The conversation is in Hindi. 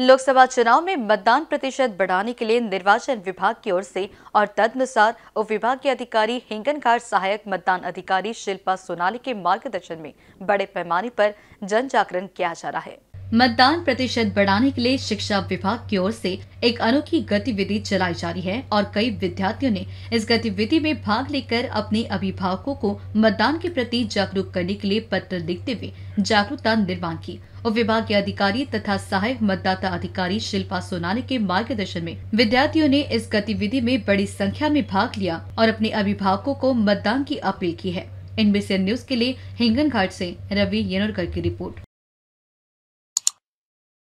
लोकसभा चुनाव में मतदान प्रतिशत बढ़ाने के लिए निर्वाचन विभाग की ओर से और तदनुसार उप विभाग के अधिकारी हिंगनघाट सहायक मतदान अधिकारी शिल्पा सोनाली के मार्गदर्शन में बड़े पैमाने पर जन जागरण किया जा रहा है मतदान प्रतिशत बढ़ाने के लिए शिक्षा विभाग की ओर से एक अनोखी गतिविधि चलाई जा रही है और कई विद्यार्थियों ने इस गतिविधि में भाग लेकर अपने अभिभावकों को मतदान के प्रति जागरूक करने के लिए पत्र लिखते हुए जागरूकता निर्माण की उप के अधिकारी तथा सहायक मतदाता अधिकारी शिल्पा सोनाने के मार्गदर्शन में विद्यार्थियों ने इस गतिविधि में बड़ी संख्या में भाग लिया और अपने अभिभावकों को मतदान की अपील की है इनबीसीएन न्यूज के लिए हिंगन घाट ऐसी रवि येनोरकर की रिपोर्ट